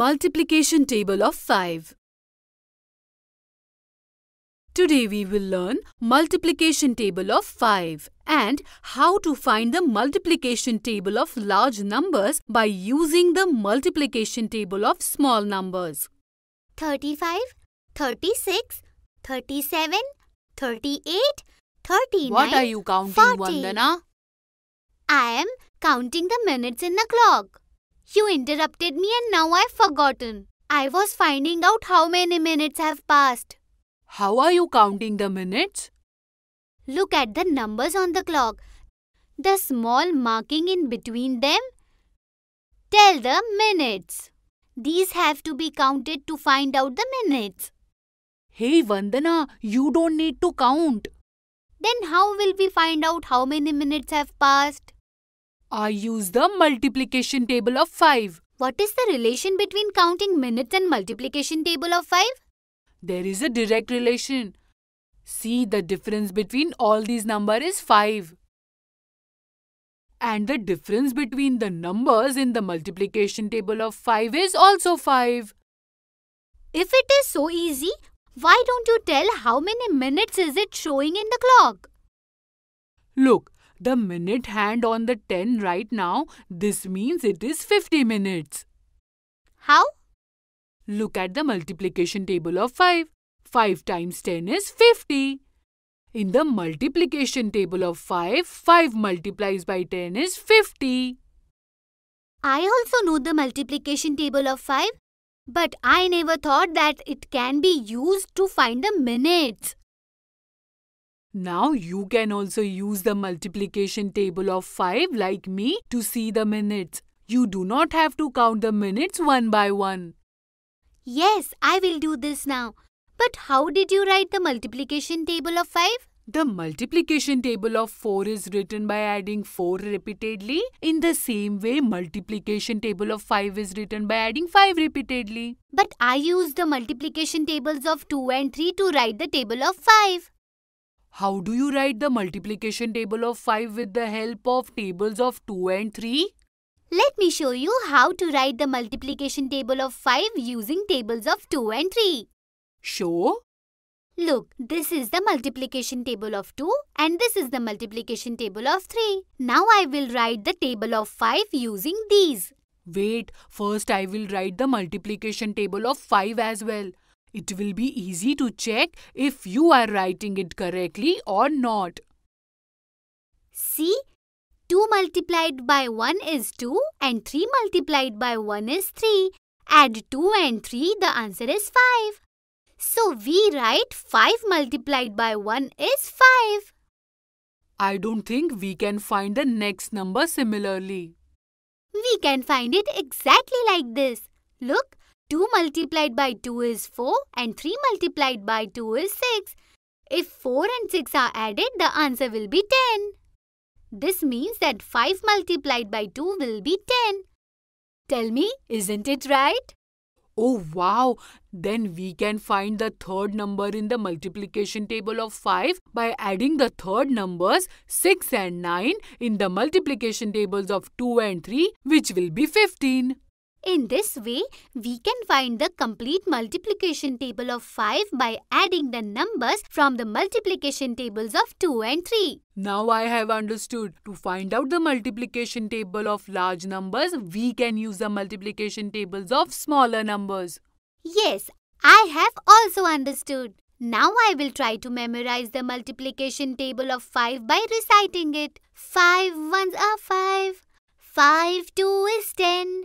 Multiplication table of 5 Today we will learn multiplication table of 5 and how to find the multiplication table of large numbers by using the multiplication table of small numbers. 35, 36, 37, 38, 39, What are you counting, 40. Vandana? I am counting the minutes in the clock. You interrupted me and now I've forgotten. I was finding out how many minutes have passed. How are you counting the minutes? Look at the numbers on the clock. The small marking in between them. Tell the minutes. These have to be counted to find out the minutes. Hey Vandana, you don't need to count. Then how will we find out how many minutes have passed? I use the multiplication table of 5. What is the relation between counting minutes and multiplication table of 5? There is a direct relation. See the difference between all these numbers is 5. And the difference between the numbers in the multiplication table of 5 is also 5. If it is so easy, why don't you tell how many minutes is it showing in the clock? Look, the minute hand on the 10 right now, this means it is 50 minutes. How? Look at the multiplication table of 5. 5 times 10 is 50. In the multiplication table of 5, 5 multiplies by 10 is 50. I also know the multiplication table of 5, but I never thought that it can be used to find the minutes. Now you can also use the multiplication table of 5 like me to see the minutes. You do not have to count the minutes one by one. Yes, I will do this now. But how did you write the multiplication table of 5? The multiplication table of 4 is written by adding 4 repeatedly. In the same way, multiplication table of 5 is written by adding 5 repeatedly. But I used the multiplication tables of 2 and 3 to write the table of 5. How do you write the multiplication table of 5 with the help of tables of 2 and 3? Let me show you how to write the multiplication table of 5 using tables of 2 and 3. Show. Look, this is the multiplication table of 2 and this is the multiplication table of 3. Now I will write the table of 5 using these. Wait, first I will write the multiplication table of 5 as well. It will be easy to check if you are writing it correctly or not. See, 2 multiplied by 1 is 2 and 3 multiplied by 1 is 3. Add 2 and 3, the answer is 5. So we write 5 multiplied by 1 is 5. I don't think we can find the next number similarly. We can find it exactly like this. Look, 2 multiplied by 2 is 4 and 3 multiplied by 2 is 6. If 4 and 6 are added, the answer will be 10. This means that 5 multiplied by 2 will be 10. Tell me, isn't it right? Oh wow! Then we can find the third number in the multiplication table of 5 by adding the third numbers 6 and 9 in the multiplication tables of 2 and 3 which will be 15. In this way, we can find the complete multiplication table of 5 by adding the numbers from the multiplication tables of 2 and 3. Now I have understood. To find out the multiplication table of large numbers, we can use the multiplication tables of smaller numbers. Yes, I have also understood. Now I will try to memorize the multiplication table of 5 by reciting it. 5 ones are 5. 5 2 is 10.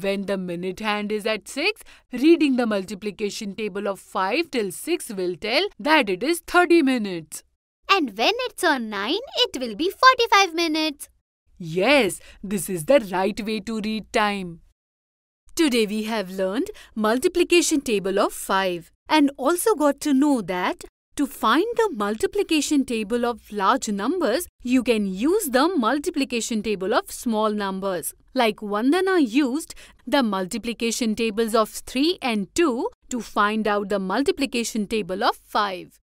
When the minute hand is at 6, reading the multiplication table of 5 till 6 will tell that it is 30 minutes. And when it's on 9, it will be 45 minutes. Yes, this is the right way to read time. Today we have learned multiplication table of 5 and also got to know that to find the multiplication table of large numbers, you can use the multiplication table of small numbers. Like Vandana used the multiplication tables of 3 and 2 to find out the multiplication table of 5.